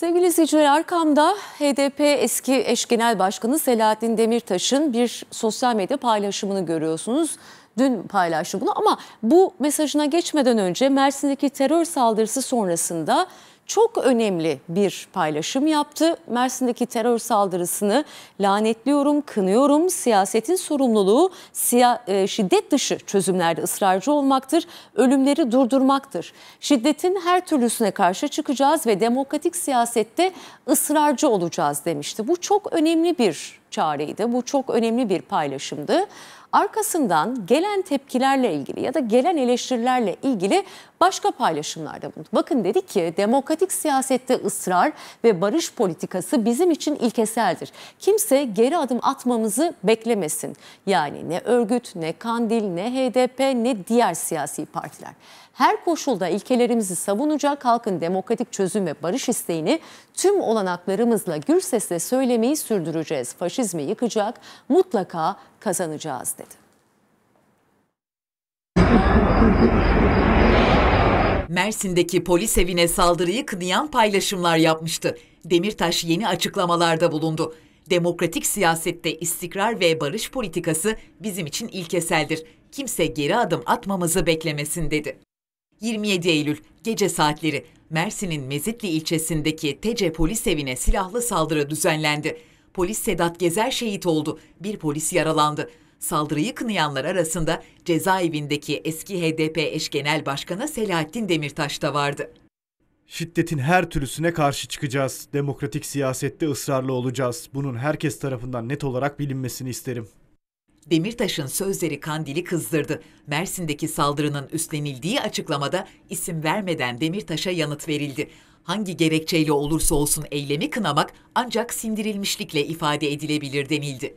Sevgili izleyiciler arkamda HDP eski eş genel başkanı Selahattin Demirtaş'ın bir sosyal medya paylaşımını görüyorsunuz. Dün paylaştı bunu ama bu mesajına geçmeden önce Mersin'deki terör saldırısı sonrasında çok önemli bir paylaşım yaptı. Mersin'deki terör saldırısını lanetliyorum, kınıyorum. Siyasetin sorumluluğu e, şiddet dışı çözümlerde ısrarcı olmaktır, ölümleri durdurmaktır. Şiddetin her türlüsüne karşı çıkacağız ve demokratik siyasette ısrarcı olacağız demişti. Bu çok önemli bir çareydi. Bu çok önemli bir paylaşımdı. Arkasından gelen tepkilerle ilgili ya da gelen eleştirilerle ilgili başka paylaşımlarda bulundu. Bakın dedi ki demokratik siyasette ısrar ve barış politikası bizim için ilkeseldir. Kimse geri adım atmamızı beklemesin. Yani ne örgüt, ne Kandil, ne HDP, ne diğer siyasi partiler her koşulda ilkelerimizi savunacak, halkın demokratik çözüm ve barış isteğini tüm olanaklarımızla gür sesle söylemeyi sürdüreceğiz. Faşizmi yıkacak, mutlaka kazanacağız dedi. Mersin'deki polis evine saldırıyı kınayan paylaşımlar yapmıştı. Demirtaş yeni açıklamalarda bulundu. Demokratik siyasette istikrar ve barış politikası bizim için ilkeseldir. Kimse geri adım atmamızı beklemesin dedi. 27 Eylül gece saatleri Mersin'in Mezitli ilçesindeki TC polis evine silahlı saldırı düzenlendi. Polis Sedat Gezer şehit oldu. Bir polis yaralandı. Saldırıyı kınayanlar arasında cezaevindeki eski HDP eş genel başkanı Selahattin Demirtaş da vardı. Şiddetin her türlüsüne karşı çıkacağız. Demokratik siyasette ısrarlı olacağız. Bunun herkes tarafından net olarak bilinmesini isterim. Demirtaş'ın sözleri Kandil'i kızdırdı. Mersin'deki saldırının üstlenildiği açıklamada isim vermeden Demirtaş'a yanıt verildi. Hangi gerekçeyle olursa olsun eylemi kınamak ancak sindirilmişlikle ifade edilebilir denildi.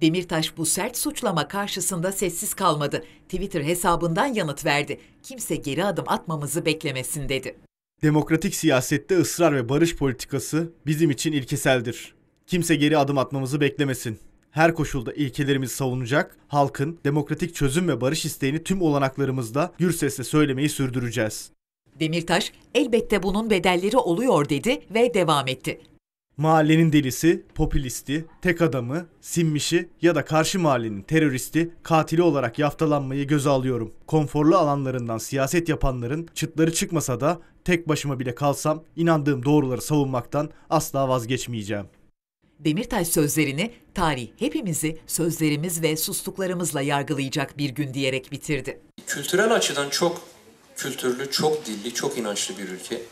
Demirtaş bu sert suçlama karşısında sessiz kalmadı. Twitter hesabından yanıt verdi. Kimse geri adım atmamızı beklemesin dedi. Demokratik siyasette ısrar ve barış politikası bizim için ilkeseldir. Kimse geri adım atmamızı beklemesin her koşulda ilkelerimizi savunacak, halkın demokratik çözüm ve barış isteğini tüm olanaklarımızda gür sesle söylemeyi sürdüreceğiz. Demirtaş elbette bunun bedelleri oluyor dedi ve devam etti. Mahallenin delisi, popülisti, tek adamı, simmişi ya da karşı mahallenin teröristi, katili olarak yaftalanmayı göze alıyorum. Konforlu alanlarından siyaset yapanların çıtları çıkmasa da tek başıma bile kalsam inandığım doğruları savunmaktan asla vazgeçmeyeceğim. Demirtaş sözlerini tarih hepimizi sözlerimiz ve sustuklarımızla yargılayacak bir gün diyerek bitirdi. Kültürel açıdan çok kültürlü, çok dilli, çok inançlı bir ülke.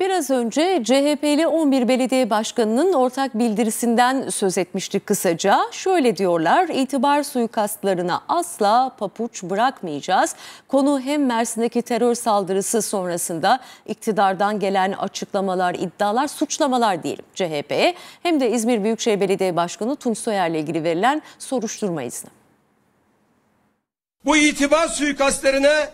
Biraz önce CHP'li 11 belediye başkanının ortak bildirisinden söz etmiştik kısaca. Şöyle diyorlar, itibar suikastlarına asla papuç bırakmayacağız. Konu hem Mersin'deki terör saldırısı sonrasında iktidardan gelen açıklamalar, iddialar, suçlamalar diyelim CHP'ye. Hem de İzmir Büyükşehir Belediye Başkanı Tunç Soyer'le ilgili verilen soruşturma izni. Bu itibar suikastlerine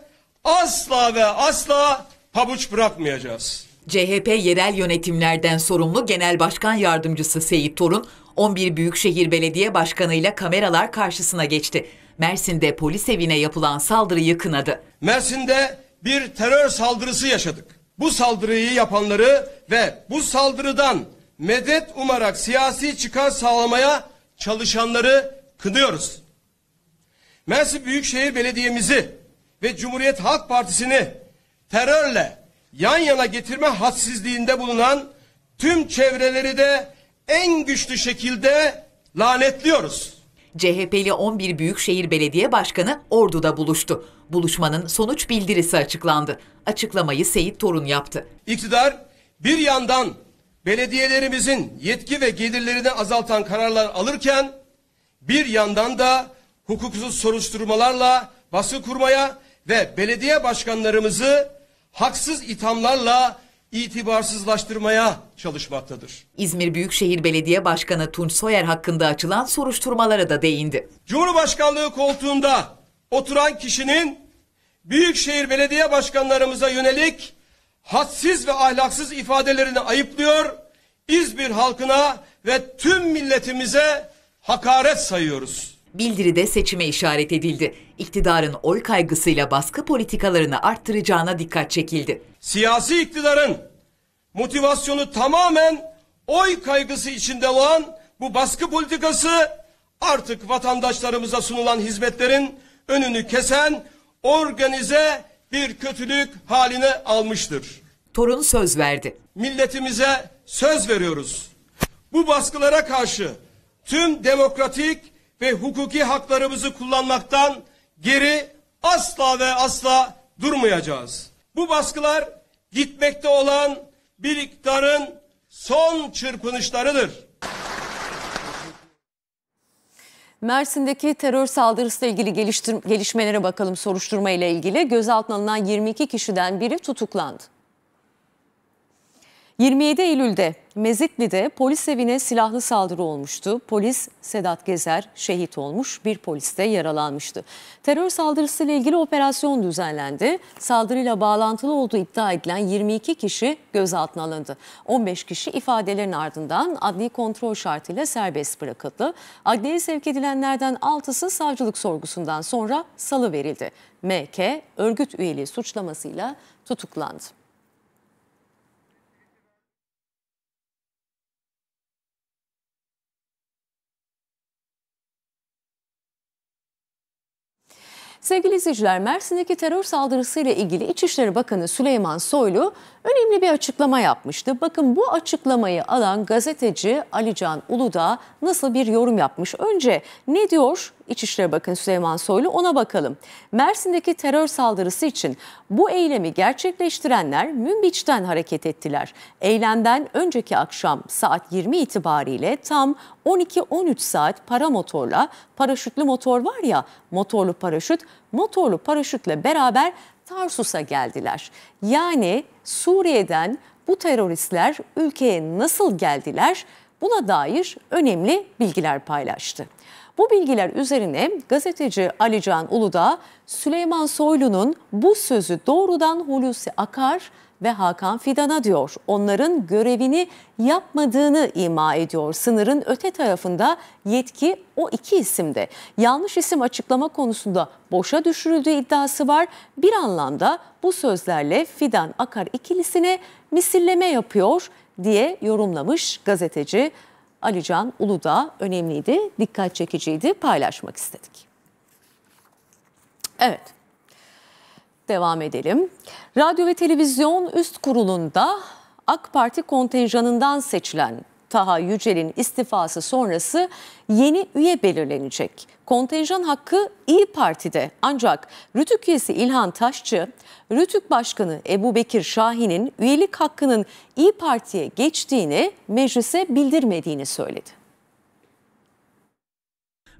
asla ve asla pabuç bırakmayacağız. CHP yerel yönetimlerden sorumlu Genel Başkan Yardımcısı Seyit Torun, 11 Büyükşehir Belediye Başkanı ile kameralar karşısına geçti. Mersin'de polis evine yapılan saldırıyı kınadı. Mersin'de bir terör saldırısı yaşadık. Bu saldırıyı yapanları ve bu saldırıdan medet umarak siyasi çıkar sağlamaya çalışanları kınıyoruz. Mersin Büyükşehir Belediye'mizi ve Cumhuriyet Halk Partisi'ni terörle yan yana getirme hadsizliğinde bulunan tüm çevreleri de en güçlü şekilde lanetliyoruz. CHP'li 11 Büyükşehir Belediye Başkanı Ordu'da buluştu. Buluşmanın sonuç bildirisi açıklandı. Açıklamayı Seyit Torun yaptı. İktidar bir yandan belediyelerimizin yetki ve gelirlerini azaltan kararlar alırken bir yandan da hukuksuz soruşturmalarla baskı kurmaya ve belediye başkanlarımızı haksız ithamlarla itibarsızlaştırmaya çalışmaktadır. İzmir Büyükşehir Belediye Başkanı Tunç Soyer hakkında açılan soruşturmalara da değindi. Cumhurbaşkanlığı koltuğunda oturan kişinin Büyükşehir Belediye Başkanlarımıza yönelik hadsiz ve ahlaksız ifadelerini ayıplıyor, İzmir halkına ve tüm milletimize hakaret sayıyoruz. Bildiride seçime işaret edildi. İktidarın oy kaygısıyla baskı politikalarını arttıracağına dikkat çekildi. Siyasi iktidarın motivasyonu tamamen oy kaygısı içinde olan bu baskı politikası artık vatandaşlarımıza sunulan hizmetlerin önünü kesen organize bir kötülük haline almıştır. Torun söz verdi. Milletimize söz veriyoruz. Bu baskılara karşı tüm demokratik ve hukuki haklarımızı kullanmaktan geri asla ve asla durmayacağız. Bu baskılar gitmekte olan bir iktidarın son çırpınışlarıdır. Mersin'deki terör saldırısıyla ilgili geliştir- gelişmelere bakalım soruşturma ile ilgili. Gözaltına alınan 22 kişiden biri tutuklandı. 27 Eylül'de Mezitli'de polis evine silahlı saldırı olmuştu. Polis Sedat Gezer şehit olmuş, bir polis de yaralanmıştı. Terör saldırısıyla ilgili operasyon düzenlendi. Saldırıyla bağlantılı olduğu iddia edilen 22 kişi gözaltına alındı. 15 kişi ifadelerin ardından adli kontrol şartıyla serbest bırakıldı. Adliyeye sevk edilenlerden 6'sı savcılık sorgusundan sonra salı verildi. MK örgüt üyeliği suçlamasıyla tutuklandı. Sevgili izleyiciler Mersin'deki terör saldırısıyla ilgili İçişleri Bakanı Süleyman Soylu önemli bir açıklama yapmıştı. Bakın bu açıklamayı alan gazeteci Alican Uludağ nasıl bir yorum yapmış? Önce ne diyor İçişleri Bakanı Süleyman Soylu ona bakalım. Mersin'deki terör saldırısı için bu eylemi gerçekleştirenler Münbiç'ten hareket ettiler. Eylemden önceki akşam saat 20 itibariyle tam 12-13 saat paramotorla paraşütlü motor var ya motorlu paraşüt motorlu paraşütle beraber Tarsus'a geldiler. Yani Suriye'den bu teröristler ülkeye nasıl geldiler? Buna dair önemli bilgiler paylaştı. Bu bilgiler üzerine gazeteci Alican Can Uludağ, Süleyman Soylu'nun bu sözü doğrudan Hulusi Akar ve Hakan Fidan'a diyor. Onların görevini yapmadığını ima ediyor. Sınırın öte tarafında yetki o iki isimde. Yanlış isim açıklama konusunda boşa düşürüldüğü iddiası var. Bir anlamda bu sözlerle Fidan Akar ikilisine misilleme yapıyor diye yorumlamış gazeteci. Alican Uludağ önemliydi, dikkat çekiciydi, paylaşmak istedik. Evet, devam edelim. Radyo ve Televizyon Üst Kurulu'nda AK Parti kontenjanından seçilen Taha Yücel'in istifası sonrası yeni üye belirlenecek. Kontenjan hakkı İyi Parti'de ancak Rütük üyesi İlhan Taşçı, Rütük Başkanı Ebu Bekir Şahin'in üyelik hakkının İyi Parti'ye geçtiğini meclise bildirmediğini söyledi.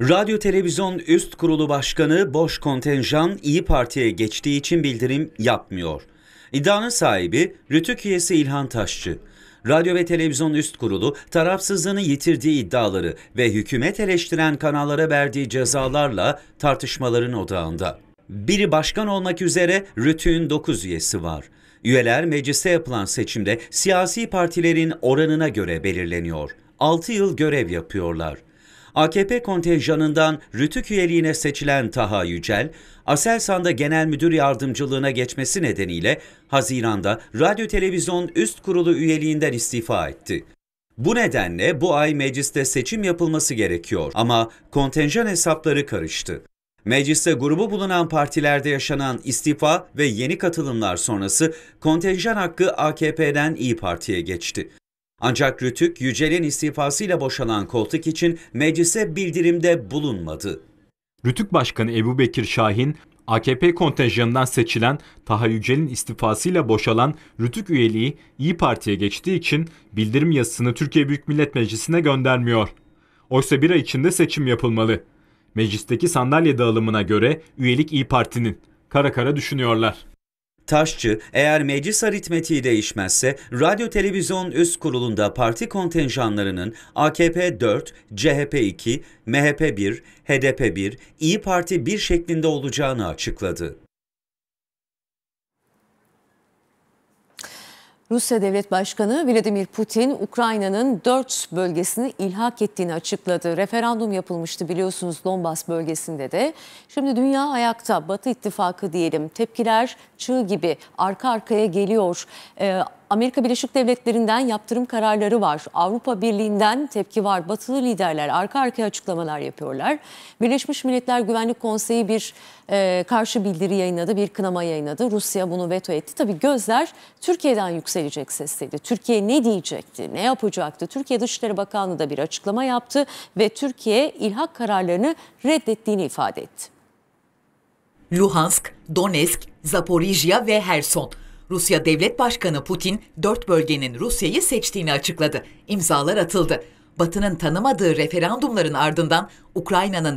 Radyo Televizyon Üst Kurulu Başkanı boş kontenjan İyi Parti'ye geçtiği için bildirim yapmıyor. İddianın sahibi Rütük üyesi İlhan Taşçı. Radyo ve Televizyon Üst Kurulu tarafsızlığını yitirdiği iddiaları ve hükümet eleştiren kanallara verdiği cezalarla tartışmaların odağında. Biri başkan olmak üzere Rütü'nün 9 üyesi var. Üyeler meclise yapılan seçimde siyasi partilerin oranına göre belirleniyor. 6 yıl görev yapıyorlar. AKP kontenjanından Rütük üyeliğine seçilen Taha Yücel, Aselsan'da genel müdür yardımcılığına geçmesi nedeniyle Haziran'da Radyo Televizyon Üst Kurulu üyeliğinden istifa etti. Bu nedenle bu ay mecliste seçim yapılması gerekiyor ama kontenjan hesapları karıştı. Mecliste grubu bulunan partilerde yaşanan istifa ve yeni katılımlar sonrası kontenjan hakkı AKP'den İyi Parti'ye geçti. Ancak Rütük, Yücel'in istifasıyla boşalan koltuk için meclise bildirimde bulunmadı. Rütük Başkanı Ebu Bekir Şahin, AKP kontenjanından seçilen Taha Yücel'in istifasıyla boşalan Rütük üyeliği İyi Parti'ye geçtiği için bildirim yazısını Türkiye Büyük Millet Meclisi'ne göndermiyor. Oysa bir ay içinde seçim yapılmalı. Meclisteki sandalye dağılımına göre üyelik İyi Parti'nin. Kara kara düşünüyorlar. Taşçı, eğer meclis aritmetiği değişmezse Radyo Televizyon Üst Kurulu'nda parti kontenjanlarının AKP 4, CHP 2, MHP 1, HDP 1, İyi Parti 1 şeklinde olacağını açıkladı. Rusya Devlet Başkanı Vladimir Putin Ukrayna'nın dört bölgesini ilhak ettiğini açıkladı. Referandum yapılmıştı biliyorsunuz Donbas bölgesinde de. Şimdi dünya ayakta, Batı ittifakı diyelim. Tepkiler çığ gibi arka arkaya geliyor. Ee, Amerika Birleşik Devletleri'nden yaptırım kararları var. Avrupa Birliği'nden tepki var. Batılı liderler arka arkaya açıklamalar yapıyorlar. Birleşmiş Milletler Güvenlik Konseyi bir e, karşı bildiri yayınladı, bir kınama yayınladı. Rusya bunu veto etti. Tabii gözler Türkiye'den yükselecek sesliydi. Türkiye ne diyecekti, ne yapacaktı? Türkiye Dışişleri Bakanlığı da bir açıklama yaptı ve Türkiye ilhak kararlarını reddettiğini ifade etti. Luhansk, Donetsk, Zaporijya ve Herson Rusya Devlet Başkanı Putin dört bölgenin Rusya'yı seçtiğini açıkladı. İmzalar atıldı. Batı'nın tanımadığı referandumların ardından Ukrayna'nın